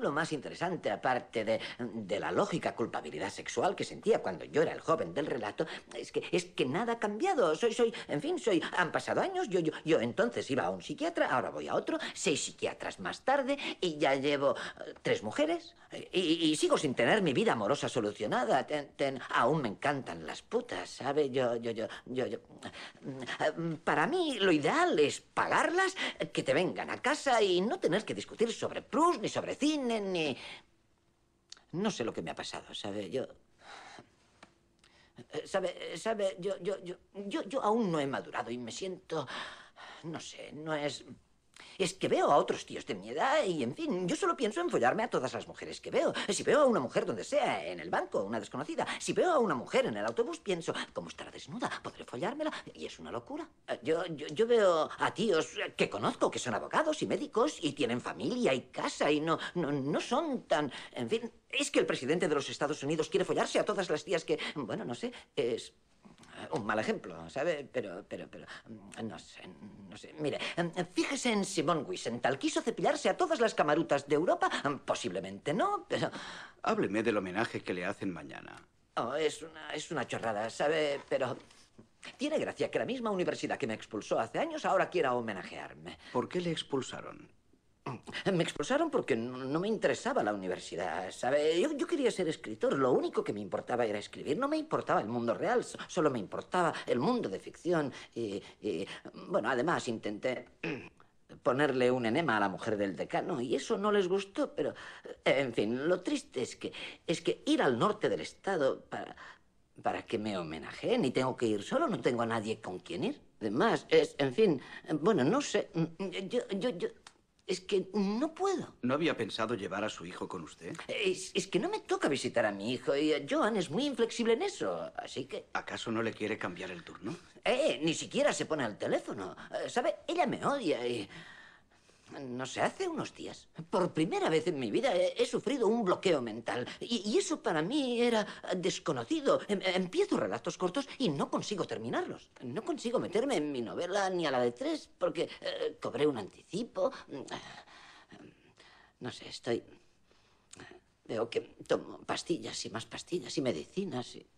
Lo más interesante, aparte de, la lógica culpabilidad sexual que sentía cuando yo era el joven del relato, es que, es que nada ha cambiado. Soy, soy, en fin, soy. Han pasado años, yo, yo, entonces iba a un psiquiatra, ahora voy a otro, seis psiquiatras más tarde, y ya llevo eh, tres mujeres. Y, sigo sin tener mi vida amorosa solucionada. aún me encantan las putas, ¿sabe? Yo, yo, yo, yo, yo. Mm, eh, para mí, lo ideal es pagarlas, que te vengan a casa y no tener que discutir sobre prus ni sobre cine ni... No sé lo que me ha pasado, ¿sabe? Yo... ¿Sabe? ¿Sabe? Yo, yo, yo, yo, yo aún no he madurado y me siento... No sé, no es... Es que veo a otros tíos de mi edad y, en fin, yo solo pienso en follarme a todas las mujeres que veo. Si veo a una mujer donde sea, en el banco, una desconocida. Si veo a una mujer en el autobús, pienso, ¿cómo estará desnuda? ¿Podré follármela? Y es una locura. Eh, yo, yo, yo veo a tíos que conozco, que son abogados y médicos y tienen familia y casa y no, no, no son tan... En fin, es que el presidente de los Estados Unidos quiere follarse a todas las tías que... Bueno, no sé, es un mal ejemplo, ¿sabe? Pero, pero, pero, no sé, no sé. Mire, fíjese en Simón Wiesenthal. Quiso cepillarse a todas las camarutas de Europa, posiblemente no, pero... Hábleme del homenaje que le hacen mañana. Oh, es una, es una chorrada, ¿sabe? Pero... Tiene gracia que la misma universidad que me expulsó hace años ahora quiera homenajearme. ¿Por qué le expulsaron? Me expulsaron porque no, me interesaba la universidad, ¿sabe? Yo, quería ser escritor, lo único que me importaba era escribir, no me importaba el mundo real, solo me importaba el mundo de ficción y, bueno, además intenté ponerle un enema a la mujer del decano y eso no les gustó, pero en fin, lo triste es que es que ir al norte del estado para para que me homenajeen y tengo que ir solo, no tengo a nadie con quien ir. Además, es, en fin, bueno, no sé, yo, yo, yo, es que no puedo. ¿No había pensado llevar a su hijo con usted? Es, que no me toca visitar a mi hijo y Joan es muy inflexible en eso, así que... ¿Acaso no le quiere cambiar el turno? Eh, ni siquiera se pone al teléfono. Eh, ¿Sabe? Ella me odia y... No sé, hace unos días, por primera vez en mi vida, he, sufrido un bloqueo mental. Y, eso para mí era desconocido. Em, empiezo relatos cortos y no consigo terminarlos. No consigo meterme en mi novela ni a la de tres porque eh, cobré un anticipo. Mm, no sé, estoy... Veo que tomo pastillas y más pastillas y medicinas y...